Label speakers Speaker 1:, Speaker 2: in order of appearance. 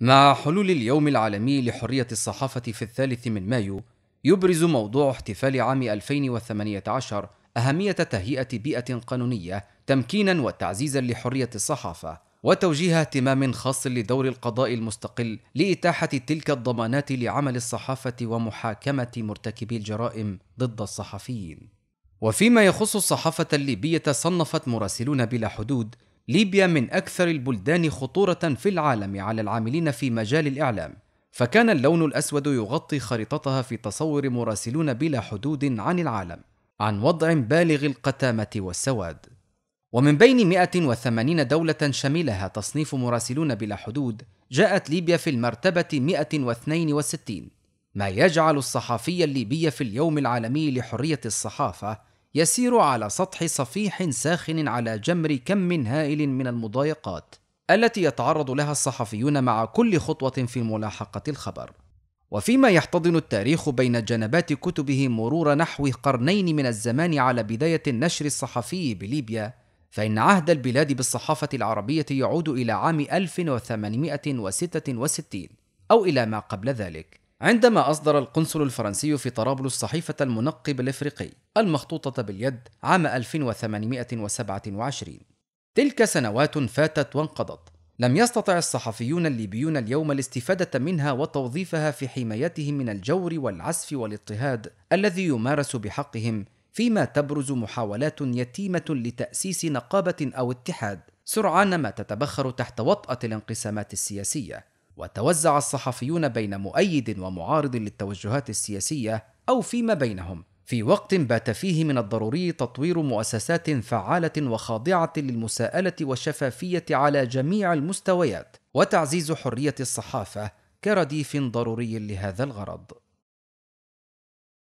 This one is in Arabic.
Speaker 1: مع حلول اليوم العالمي لحرية الصحافة في الثالث من مايو، يبرز موضوع احتفال عام 2018 أهمية تهيئة بيئة قانونية تمكينا وتعزيزا لحرية الصحافة، وتوجيه اهتمام خاص لدور القضاء المستقل لإتاحة تلك الضمانات لعمل الصحافة ومحاكمة مرتكبي الجرائم ضد الصحفيين. وفيما يخص الصحافة الليبية صنفت مراسلون بلا حدود ليبيا من أكثر البلدان خطورة في العالم على العاملين في مجال الإعلام، فكان اللون الأسود يغطي خريطتها في تصور مراسلون بلا حدود عن العالم، عن وضع بالغ القتامة والسواد. ومن بين 180 دولة شملها تصنيف مراسلون بلا حدود، جاءت ليبيا في المرتبة 162 ما يجعل الصحفي الليبي في اليوم العالمي لحرية الصحافة يسير على سطح صفيح ساخن على جمر كم هائل من المضايقات التي يتعرض لها الصحفيون مع كل خطوة في ملاحقة الخبر. وفيما يحتضن التاريخ بين جنبات كتبه مرور نحو قرنين من الزمان على بداية النشر الصحفي بليبيا، فإن عهد البلاد بالصحافة العربية يعود إلى عام 1866 أو إلى ما قبل ذلك. عندما أصدر القنصل الفرنسي في طرابلس صحيفة المنقب الإفريقي المخطوطة باليد عام 1827 تلك سنوات فاتت وانقضت لم يستطع الصحفيون الليبيون اليوم الاستفادة منها وتوظيفها في حمايتهم من الجور والعسف والاضطهاد الذي يمارس بحقهم فيما تبرز محاولات يتيمة لتأسيس نقابة أو اتحاد سرعان ما تتبخر تحت وطأة الانقسامات السياسية وتوزع الصحفيون بين مؤيد ومعارض للتوجهات السياسيه او فيما بينهم في وقت بات فيه من الضروري تطوير مؤسسات فعاله وخاضعه للمساءله والشفافيه على جميع المستويات وتعزيز حريه الصحافه كرديف ضروري لهذا الغرض